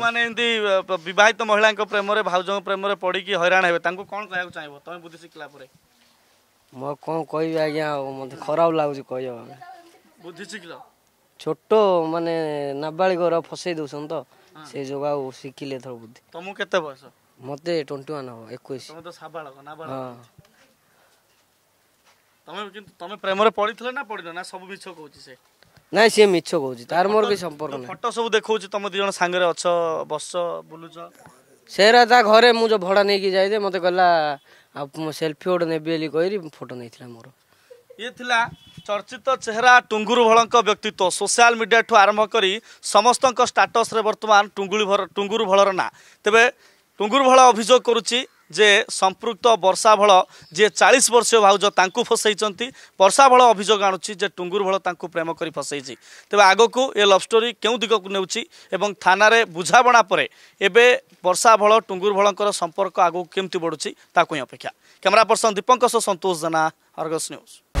ମାନେ ଏମିତି ବିବାହିତ ମହିଳାଙ୍କ ପ୍ରେମରେ ଭାଉଜଙ୍କ ପ୍ରେମରେ ପଡ଼ିକି ହଇରାଣ ହେବେ ତାଙ୍କୁ କ'ଣ କହିବାକୁ ଚାହିଁବ ତମେ ବୁଦ୍ଧି ଶିଖିଲା ପରେ ମୁଁ କ'ଣ କହିବି ଆଜ୍ଞା ଆଉ ମୋତେ ଖରାପ ଲାଗୁଛି କହିବା ବୁଦ୍ଧି ଶିଖିଲ ଛୋଟ ମାନେ ନାବାଳିକର ଫସେଇ ଦଉଛନ୍ତି ତ ସେ ଯୋଗ ଆଉ ଶିଖିଲେ ଏଥର ବୁଦ୍ଧି ତମକୁ କେତେ ବୟସ ମୋତେ ଟ୍ୱେଣ୍ଟି ୱାନ୍ ହବ ଏକୋଇଶ ତମେ କିନ୍ତୁ ना सिए मिछ कि त म केही सम्पर्क नै फोटो सबै देखाउँछ त म दुईजना छ बस बुलु सो भडा नै जे म सेल्फी गोटो नेरी फोटो नै थिएँ म चर्चित चेहरा टुङ्गु भाको व्यक्तित्व सोसिया मिडिया आरम्भकरी समस्ताटस्रे बर्तन टुङ्गु भाँ तर टुंगुर भा अभियोग गर्ु ଯେ ସମ୍ପୃକ୍ତ ବର୍ଷାଭଳ ଯିଏ ଚାଳିଶ ବର୍ଷୀୟ ଭାଉଜ ତାଙ୍କୁ ଫସେଇଛନ୍ତି ବର୍ଷାଭଳ ଅଭିଯୋଗ ଆଣୁଛି ଯେ ଟୁଙ୍ଗୁରୁଭଳ ତାଙ୍କୁ ପ୍ରେମ କରି ଫସେଇଛି ତେବେ ଆଗକୁ ଏ ଲଭ୍ ଷ୍ଟୋରି କେଉଁ ଦିଗକୁ ନେଉଛି ଏବଂ ଥାନାରେ ବୁଝାମଣା ପରେ ଏବେ ବର୍ଷାଭଳ ଟୁଙ୍ଗୁରୁଭଳଙ୍କର ସମ୍ପର୍କ ଆଗକୁ କେମିତି ବଢ଼ୁଛି ତାକୁ ହିଁ ଅପେକ୍ଷା କ୍ୟାମେରା ପର୍ସନ୍ ଦୀପଙ୍କ ସହ ସନ୍ତୋଷ ଜେନା ଅର୍ଗସ୍ ନ୍ୟୁଜ୍